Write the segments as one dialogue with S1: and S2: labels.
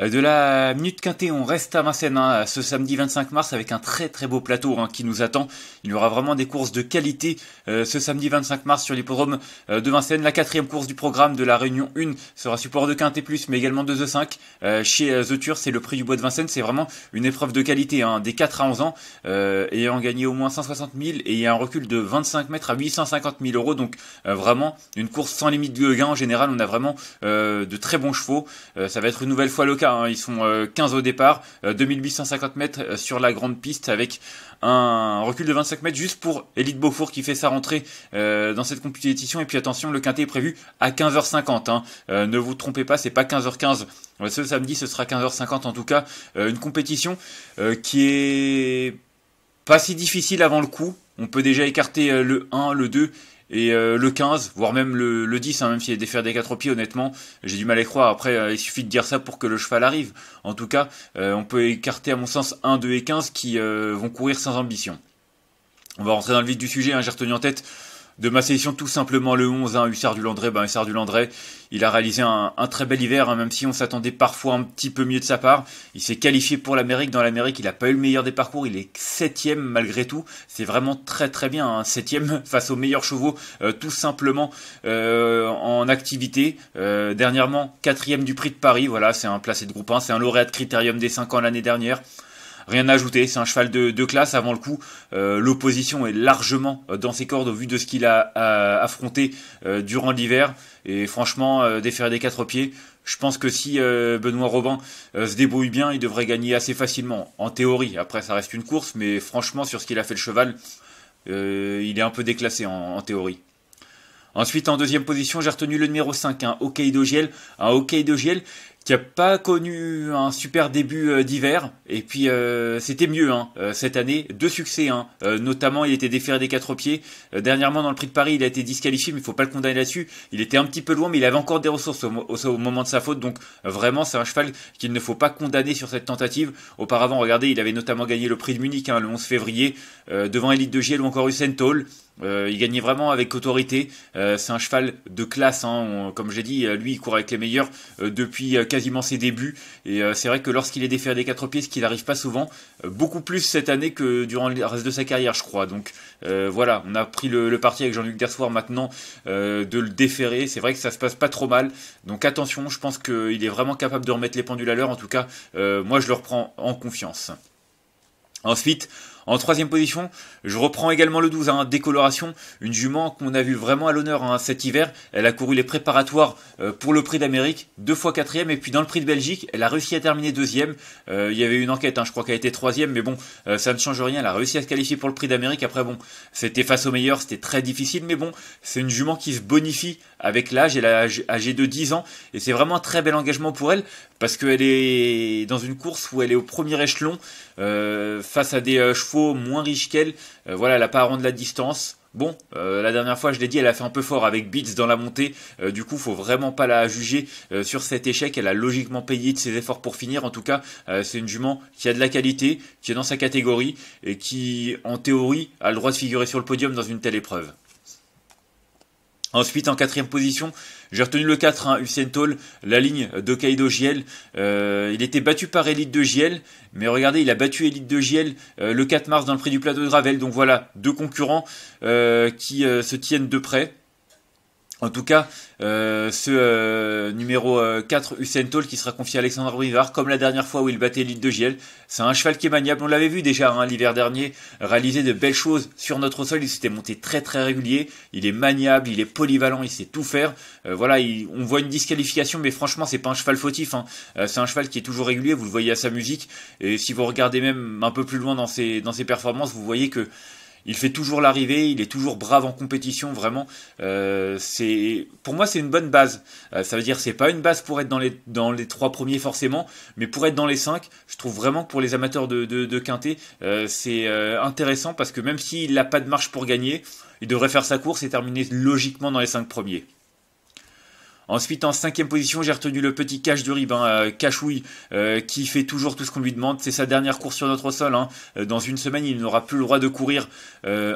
S1: euh, de la Minute Quintée, on reste à Vincennes hein, ce samedi 25 mars avec un très très beau plateau hein, qui nous attend. Il y aura vraiment des courses de qualité euh, ce samedi 25 mars sur l'hippodrome euh, de Vincennes. La quatrième course du programme de la Réunion 1 sera support de Quintée, Plus, mais également de The 5. chez The Tour, c'est le prix du bois de Vincennes. C'est vraiment une épreuve de qualité, hein, des 4 à 11 ans, ayant gagné au moins 160 000 et il y a un recul de 25 mètres à 850 000 euros. Donc vraiment une course sans limite de gain. En général, on a vraiment de très bons chevaux. ça va être une nouvelle fois le Hein, ils sont 15 euh, au départ, 2850 euh, mètres euh, sur la grande piste avec un recul de 25 mètres juste pour Elite Beaufour qui fait sa rentrée dans cette compétition. Et puis attention, le quintet est prévu à 15h50. Hein. ne vous trompez pas, c'est pas 15h15. Ce samedi, ce sera 15h50 en tout cas. une compétition qui est pas si difficile avant le coup. On peut déjà écarter le 1, le 2 et euh, le 15, voire même le, 10, hein, même s'il est a des quatre pieds, honnêtement, j'ai du mal à y croire. Après, euh, il suffit de dire ça pour que le cheval arrive. En tout cas, euh, on peut écarter à mon sens 1, 2 et 15 qui vont courir sans ambition. On va rentrer dans le vif du sujet, hein, j'ai retenu en tête de ma sélection tout simplement le 11, hein, Hussard du Landré. Ben, Hussard du Landré, il a réalisé un, très bel hiver, hein, même si on s'attendait parfois un petit peu mieux de sa part. Il s'est qualifié pour l'Amérique. Dans l'Amérique, il n'a pas eu le meilleur des parcours. Il est septième malgré tout. C'est vraiment très très bien. un hein, Septième face aux meilleurs chevaux, euh, tout simplement euh, en activité. Euh, dernièrement, quatrième du prix de Paris. Voilà, c'est un placé de groupe 1. C'est un lauréat de Critérium des 5 ans l'année dernière rien à ajouter. C'est un cheval de, classe avant le coup. Euh, l'opposition est largement euh, dans ses cordes au vu de ce qu'il a, affronté euh, durant l'hiver. Et franchement, défaire des quatre pieds, je pense que si Benoît Robin se débrouille bien, il devrait gagner assez facilement. En théorie, après ça reste une course, mais franchement, sur ce qu'il a fait le cheval, il est un peu déclassé en, théorie. Ensuite, en deuxième position, j'ai retenu le numéro 5, un de Giel. Un Hokkaido Giel qui a pas connu un super début euh, d'hiver. Et puis euh, c'était mieux hein. euh, cette année, deux succès. Hein. notamment, il était déféré des quatre pieds. dernièrement, dans le Prix de Paris, il a été disqualifié, mais il faut pas le condamner là-dessus. Il était un petit peu loin, mais il avait encore des ressources au, moment de sa faute. Donc vraiment, c'est un cheval qu'il ne faut pas condamner sur cette tentative. Auparavant, regardez, il avait notamment gagné le Prix de Munich hein, le 11 février devant Elite de Giel ou encore Usain Toll. il gagnait vraiment avec autorité. c'est un cheval de classe. Hein. comme j'ai dit, lui, il court avec les meilleurs depuis quasiment ses débuts. Et euh, c'est vrai que lorsqu'il est déféré des quatre pieds, ce qui n'arrive pas souvent, euh, beaucoup plus cette année que durant le reste de sa carrière, je crois. Donc euh, voilà, on a pris le, parti avec Jean-Luc Gassoir maintenant de le déférer. C'est vrai que ça se passe pas trop mal. Donc attention, je pense qu'il est vraiment capable de remettre les pendules à l'heure. En tout cas, moi je le reprends en confiance. Ensuite, en troisième position, je reprends également le 12, hein, décoloration, une jument qu'on a vu vraiment à l'honneur hein, cet hiver. Elle a couru les préparatoires euh, pour le prix d'Amérique, deux fois quatrième, et puis dans le prix de Belgique, elle a réussi à terminer deuxième. Euh, il y avait une enquête, hein, je crois qu'elle était troisième, mais bon, euh, ça ne change rien. Elle a réussi à se qualifier pour le prix d'Amérique. Après, bon, c'était face au meilleur, c'était très difficile, mais bon, c'est une jument qui se bonifie avec l'âge. Elle a âgé de 10 ans, et c'est vraiment un très bel engagement pour elle, parce qu'elle est dans une course où elle est au premier échelon face à des chevaux moins riche qu'elle. Euh, voilà, elle n'a pas à rendre la distance. Bon, euh, la dernière fois, je l'ai dit, elle a fait un peu fort avec Beats dans la montée. Euh, du coup, faut vraiment pas la juger sur cet échec. Elle a logiquement payé de ses efforts pour finir. En tout cas, c'est une jument qui a de la qualité, qui est dans sa catégorie et qui, en théorie, a le droit de figurer sur le podium dans une telle épreuve. Ensuite, en quatrième position, j'ai retenu le 4, hein, la ligne de Giel. Euh, il était battu par Elite de Giel, mais regardez, il a battu Elite de Giel euh, le 4 mars dans le prix du plateau de Ravel. Donc voilà, deux concurrents euh, qui se tiennent de près. En tout cas, euh, ce euh, numéro 4, Hussein Toll, qui sera confié à Alexandre Rivard, comme la dernière fois où il battait l'île de Giel. C'est un cheval qui est maniable, on l'avait vu déjà hein, l'hiver dernier, réaliser de belles choses sur notre sol, il s'était monté très très régulier, il est maniable, il est polyvalent, il sait tout faire. Euh, voilà, on voit une disqualification, mais franchement, c'est pas un cheval fautif, hein. c'est un cheval qui est toujours régulier, vous le voyez à sa musique, et si vous regardez même un peu plus loin dans ses, dans ses performances, vous voyez que il fait toujours l'arrivée, il est toujours brave en compétition, vraiment. Euh, c'est pour moi c'est une bonne base. Euh, ça veut dire c'est pas une base pour être dans les dans les trois premiers forcément, mais pour être dans les cinq, je trouve vraiment que pour les amateurs de de, de quintet, euh, c'est intéressant parce que même s'il n'a pas de marche pour gagner, il devrait faire sa course et terminer logiquement dans les cinq premiers. Ensuite, en cinquième position, j'ai retenu le petit Cache de Rib, hein, euh, euh, qui fait toujours tout ce qu'on lui demande. C'est sa dernière course sur notre sol. Hein. Euh, dans une semaine, il n'aura plus le droit de courir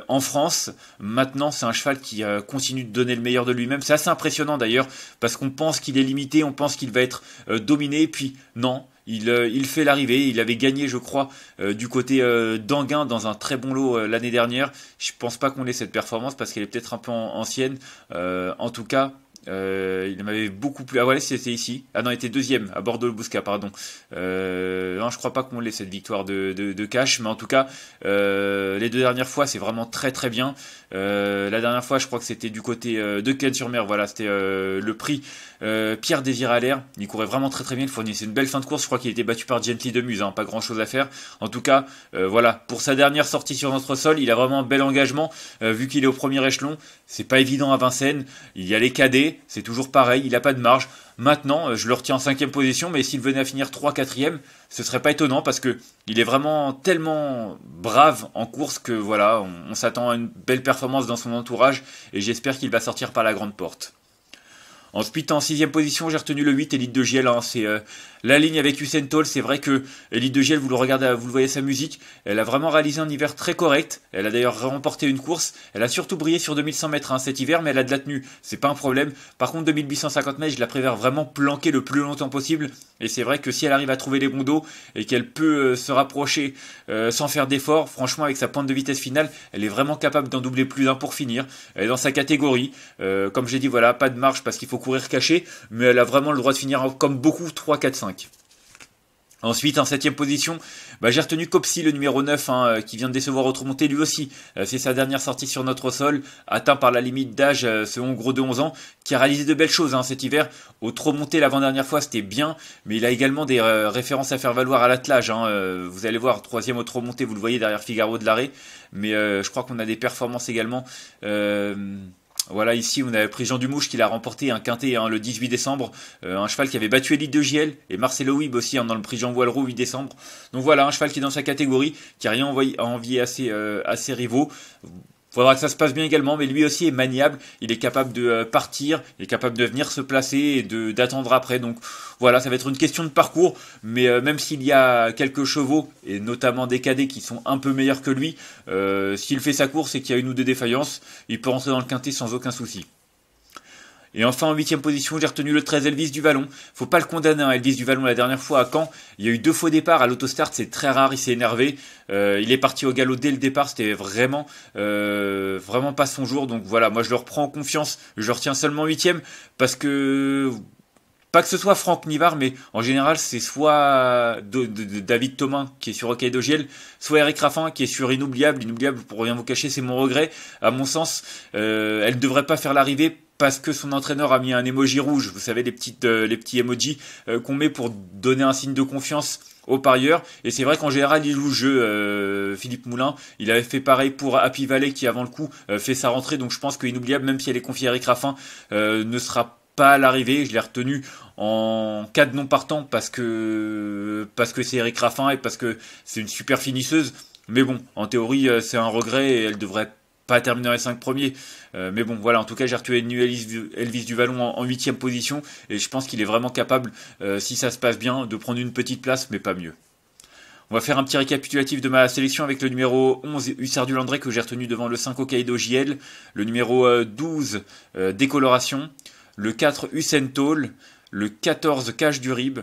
S1: en France. Maintenant, c'est un cheval qui continue de donner le meilleur de lui-même. C'est assez impressionnant d'ailleurs, parce qu'on pense qu'il est limité, on pense qu'il va être dominé, puis non, il, fait l'arrivée, il avait gagné je crois du côté euh, dans un très bon lot l'année dernière. Je pense pas qu'on ait cette performance parce qu'elle est peut-être un peu ancienne. en tout cas, euh, il m'avait beaucoup plu. Ah voilà, c'était ici. Ah non, il était deuxième à Bordeaux le Bousca, pardon. Euh, je crois pas qu'on l'ait cette victoire de, de, cash, mais en tout cas, euh, les deux dernières fois, c'est vraiment très très bien. Euh, la dernière fois, je crois que c'était du côté euh, de Ken sur mer Voilà, c'était euh, le prix Pierre l'air, Il courait vraiment très très bien. Il fournissait une belle fin de course. Je crois qu'il était battu par Gently de hein. pas grand chose à faire. En tout cas, voilà, pour sa dernière sortie sur notre sol, il a vraiment un bel engagement. vu qu'il est au premier échelon, c'est pas évident à Vincennes. Il y a les cadets. C'est toujours pareil. Il n'a pas de marge. Maintenant, euh, je le retiens en cinquième position, mais s'il venait à finir 3 4 ce ce serait pas étonnant parce que il est vraiment tellement brave en course que voilà, on s'attend à une belle performance dans son entourage et j'espère qu'il va sortir par la grande porte. Ensuite, en sixième position, j'ai retenu le 8, Elite de Giel. Hein. c'est euh, la ligne avec Usain Toll. C'est vrai que Elite de Giel, vous le regardez, vous le voyez sa musique. Elle a vraiment réalisé un hiver très correct. Elle a d'ailleurs remporté une course. Elle a surtout brillé sur 2100 mètres hein, cet hiver, mais elle a de la tenue. C'est pas un problème. Par contre, 2850 mètres, je la préfère vraiment planquer le plus longtemps possible. Et c'est vrai que si elle arrive à trouver les bons dos et qu'elle peut euh, se rapprocher euh, sans faire d'effort, franchement, avec sa pointe de vitesse finale, elle est vraiment capable d'en doubler plus d'un pour finir. Elle est dans sa catégorie. comme j'ai dit, voilà, pas de marche parce qu'il faut courir caché, mais elle a vraiment le droit de finir comme beaucoup 3, 4, 5. Ensuite, en septième position, bah, j'ai retenu Copsi, le numéro 9, hein, euh, qui vient de décevoir Autremonté, lui aussi. Euh, c'est sa dernière sortie sur notre sol, atteint par la limite d'âge, ce euh, gros de 11 ans, qui a réalisé de belles choses hein, cet hiver. Au l'avant-dernière fois, c'était bien, mais il a également des références à faire valoir à l'attelage. Hein, vous allez voir, troisième au vous le voyez derrière Figaro de l'arrêt, mais je crois qu'on a des performances également. Voilà, ici on avait pris Jean Dumouche qui l'a remporté un quintet hein, le 18 décembre, euh, un cheval qui avait battu Elite de Giel et Marcelo Wib aussi hein, dans le prix Jean Walroux 8 décembre. Donc voilà, un cheval qui est dans sa catégorie, qui a rien envoyé, à envier euh, à ses rivaux faudra que ça se passe bien également, mais lui aussi est maniable, il est capable de euh, partir, il est capable de venir se placer et de d'attendre après. Donc voilà, ça va être une question de parcours, mais euh, même s'il y a quelques chevaux, et notamment des cadets qui sont un peu meilleurs que lui, euh, s'il fait sa course et qu'il y a une ou deux défaillances, il peut rentrer dans le quintet sans aucun souci. Et enfin, en huitième position, j'ai retenu le 13 Elvis du Vallon. Faut pas le condamner, hein, Elvis du Vallon, la dernière fois à Caen. Il y a eu deux faux départs à l'autostart, c'est très rare, il s'est énervé. Euh, il est parti au galop dès le départ, c'était vraiment, euh, vraiment pas son jour. Donc voilà, moi je le reprends en confiance, je le retiens seulement huitième parce que pas que ce soit Franck Nivard, mais en général, c'est soit David Thomas qui est sur OK Dogiel, soit Eric Raffin qui est sur Inoubliable. Inoubliable, pour rien vous cacher, c'est mon regret. À mon sens, euh, elle ne devrait pas faire l'arrivée parce que son entraîneur a mis un emoji rouge, vous savez les petites euh, les petits emojis euh, qu'on met pour donner un signe de confiance aux parieurs. Et c'est vrai qu'en général, il joue le jeu. Euh, Philippe Moulin, il avait fait pareil pour Happy Valley qui, avant le coup, fait sa rentrée. Donc je pense qu'inoubliable, même si elle est confiée à Eric Raffin, ne sera pas à l'arrivée. Je l'ai retenu en cas de non partant parce que parce que c'est Eric Raffin et parce que c'est une super finisseuse. Mais bon, en théorie, c'est un regret et elle devrait pas terminé dans les 5 premiers. Euh, mais bon, voilà, en tout cas, j'ai retrouvé Elvis, du Vallon en huitième position. Et je pense qu'il est vraiment capable, euh, si ça se passe bien, de prendre une petite place, mais pas mieux. On va faire un petit récapitulatif de ma sélection avec le numéro 11, Hussard du Landré, que j'ai retenu devant le 5 Hokkaido JL. Le numéro 12, euh, Décoloration. Le 4, Usentol. Le 14, Cache du Rib.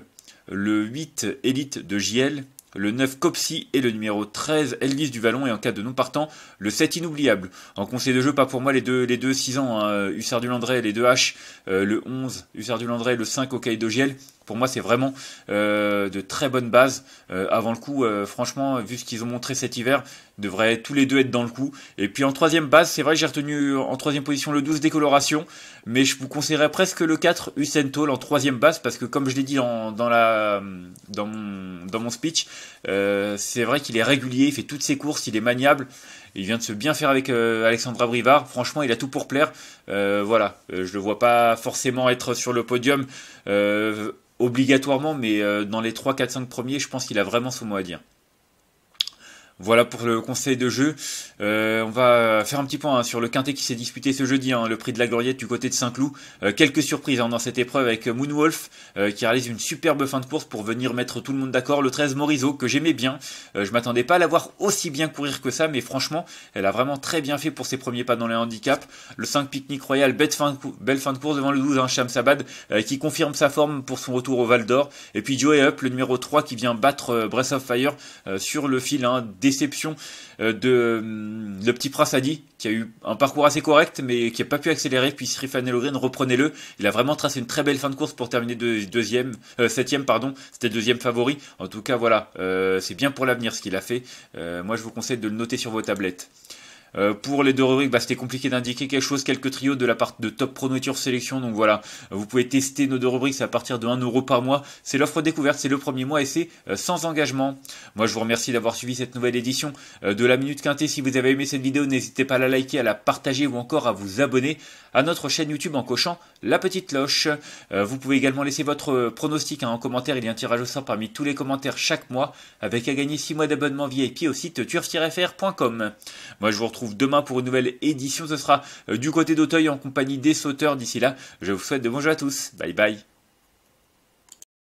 S1: Le 8, Elite de JL le 9 Copsi et le numéro 13 du Vallon et en cas de non partant le 7 inoubliable. En conseil de jeu pas pour moi les deux les deux 6 ans hein, Hussard du Landré les deux H euh, le 11 Hussard du Landré le 5 Okaï de Giel pour moi, c'est vraiment euh, de très bonnes bases. Euh, avant le coup, euh, franchement, vu ce qu'ils ont montré cet hiver, devraient tous les deux être dans le coup. Et puis en troisième base, c'est vrai que j'ai retenu en troisième position le 12 décoloration, mais je vous conseillerais presque le 4 Usentol en troisième base, parce que comme je l'ai dit dans, la, dans, mon, speech, c'est vrai qu'il est régulier, il fait toutes ses courses, il est maniable, il vient de se bien faire avec euh, Alexandra Brivard. Franchement, il a tout pour plaire. Euh, voilà, euh, je le vois pas forcément être sur le podium obligatoirement, mais dans les 3, 4, 5 premiers, je pense qu'il a vraiment son mot à dire. Voilà pour le conseil de jeu. Euh, on va faire un petit point hein, sur le quintet qui s'est disputé ce jeudi, hein, le prix de la Gloriette du côté de Saint-Cloud. Euh, quelques surprises hein, dans cette épreuve avec Moonwolf euh, qui réalise une superbe fin de course pour venir mettre tout le monde d'accord. Le 13 Morizo que j'aimais bien. je m'attendais pas à la voir aussi bien courir que ça, mais franchement, elle a vraiment très bien fait pour ses premiers pas dans les handicaps. Le 5 Picnic Royal, belle fin de, course devant le 12 Shamsabad qui confirme sa forme pour son retour au Val d'Or. Et puis Joey Up, le numéro 3 qui vient battre Breath of Fire sur le fil des déception euh, de hum, le petit Prince qui a eu un parcours assez correct, mais qui n'a pas pu accélérer. Puis Srifan Elogren, reprenez-le. Il a vraiment tracé une très belle fin de course pour terminer deuxième, euh, septième, pardon. C'était deuxième favori. En tout cas, voilà, euh, c'est bien pour l'avenir ce qu'il a fait. moi, je vous conseille de le noter sur vos tablettes. Euh, pour les deux rubriques, bah, c'était compliqué d'indiquer quelque chose, quelques trios de la part de Top Pronoture Sélection. Donc voilà, vous pouvez tester nos deux rubriques, à partir de 1 euro par mois. C'est l'offre découverte, c'est le premier mois et c'est euh, sans engagement. Moi, je vous remercie d'avoir suivi cette nouvelle édition euh, de la Minute Quintée. Si vous avez aimé cette vidéo, n'hésitez pas à la liker, à la partager ou encore à vous abonner à notre chaîne YouTube en cochant la petite cloche. vous pouvez également laisser votre pronostic hein, en commentaire. Il y a un tirage au sort parmi tous les commentaires chaque mois avec à gagner 6 mois d'abonnement VIP au site turf Moi, je vous retrouve retrouve demain pour une nouvelle édition. Ce sera euh, du côté d'Auteuil en compagnie des sauteurs. D'ici là, je vous souhaite de bons jeux à tous. Bye bye.